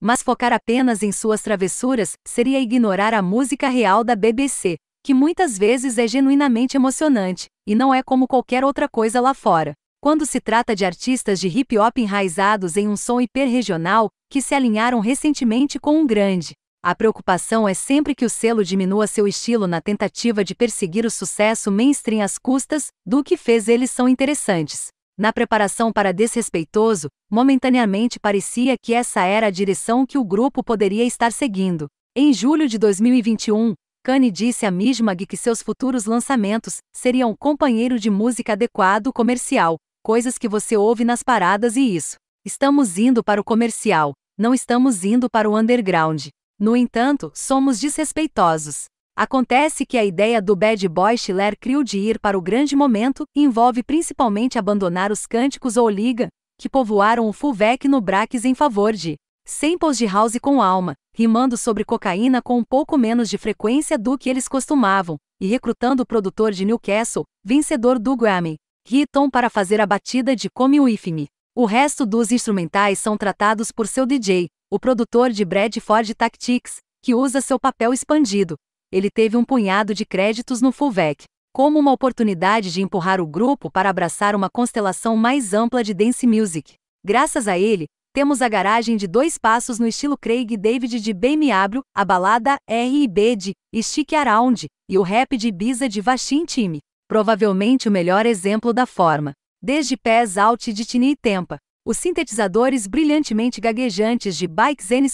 Mas focar apenas em suas travessuras seria ignorar a música real da BBC, que muitas vezes é genuinamente emocionante, e não é como qualquer outra coisa lá fora. Quando se trata de artistas de hip hop enraizados em um som hiperregional, que se alinharam recentemente com um grande, a preocupação é sempre que o selo diminua seu estilo na tentativa de perseguir o sucesso mainstream às custas do que fez eles são interessantes. Na preparação para Desrespeitoso, momentaneamente parecia que essa era a direção que o grupo poderia estar seguindo. Em julho de 2021, Kanye disse a Mismag que seus futuros lançamentos seriam um companheiro de música adequado comercial, coisas que você ouve nas paradas e isso. Estamos indo para o comercial, não estamos indo para o underground. No entanto, somos desrespeitosos. Acontece que a ideia do bad boy Schiller criou de ir para o grande momento envolve principalmente abandonar os cânticos ou liga, que povoaram o Fulvec no Braques em favor de samples de house com alma, rimando sobre cocaína com um pouco menos de frequência do que eles costumavam, e recrutando o produtor de Newcastle, vencedor do Grammy, Riton para fazer a batida de Come With Me. O resto dos instrumentais são tratados por seu DJ, o produtor de Bradford Tactics, que usa seu papel expandido, ele teve um punhado de créditos no Fulvec, como uma oportunidade de empurrar o grupo para abraçar uma constelação mais ampla de dance music. Graças a ele, temos a garagem de dois passos no estilo Craig David de BMW, a balada R&B de Stick Around e o rap de Ibiza de Vashin Time, provavelmente o melhor exemplo da forma, desde Pés Out de Tini e Tempa, os sintetizadores brilhantemente gaguejantes de Bikes and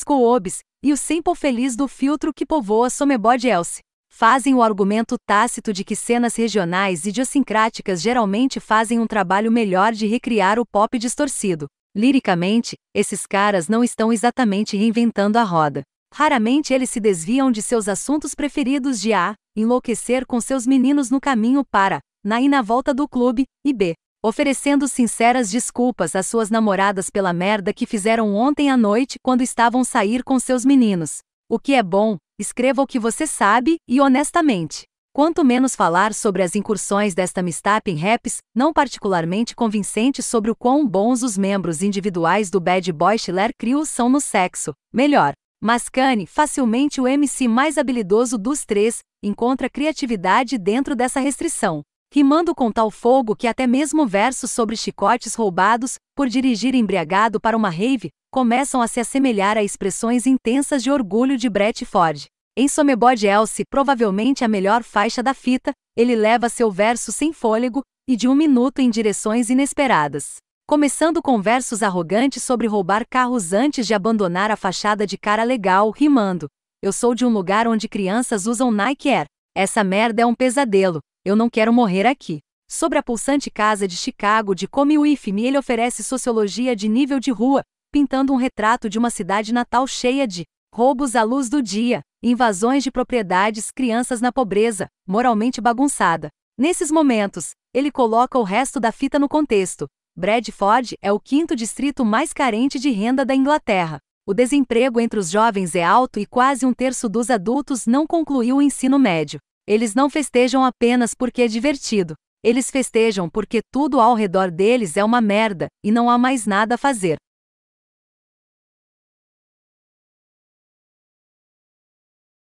e o sample feliz do filtro que povoa Somebody Else fazem o argumento tácito de que cenas regionais idiosincráticas geralmente fazem um trabalho melhor de recriar o pop distorcido. Liricamente, esses caras não estão exatamente reinventando a roda. Raramente eles se desviam de seus assuntos preferidos de A, enlouquecer com seus meninos no caminho para, na e na volta do clube, e B, oferecendo sinceras desculpas às suas namoradas pela merda que fizeram ontem à noite quando estavam sair com seus meninos. O que é bom, escreva o que você sabe e honestamente. Quanto menos falar sobre as incursões desta mistap em raps, não particularmente convincente sobre o quão bons os membros individuais do Bad Boy Schiller Crew são no sexo, melhor. Mas Kanye, facilmente o MC mais habilidoso dos três, encontra criatividade dentro dessa restrição rimando com tal fogo que até mesmo versos sobre chicotes roubados, por dirigir embriagado para uma rave, começam a se assemelhar a expressões intensas de orgulho de Brett Ford. Em Somebody Else, provavelmente a melhor faixa da fita, ele leva seu verso sem fôlego e de um minuto em direções inesperadas. Começando com versos arrogantes sobre roubar carros antes de abandonar a fachada de cara legal, rimando. Eu sou de um lugar onde crianças usam Nike Air, essa merda é um pesadelo, eu não quero morrer aqui. Sobre a pulsante casa de Chicago de Come Whiffme, ele oferece sociologia de nível de rua, pintando um retrato de uma cidade natal cheia de roubos à luz do dia, invasões de propriedades, crianças na pobreza, moralmente bagunçada. Nesses momentos, ele coloca o resto da fita no contexto. Bradford é o quinto distrito mais carente de renda da Inglaterra. O desemprego entre os jovens é alto e quase um terço dos adultos não concluiu o ensino médio. Eles não festejam apenas porque é divertido. Eles festejam porque tudo ao redor deles é uma merda e não há mais nada a fazer.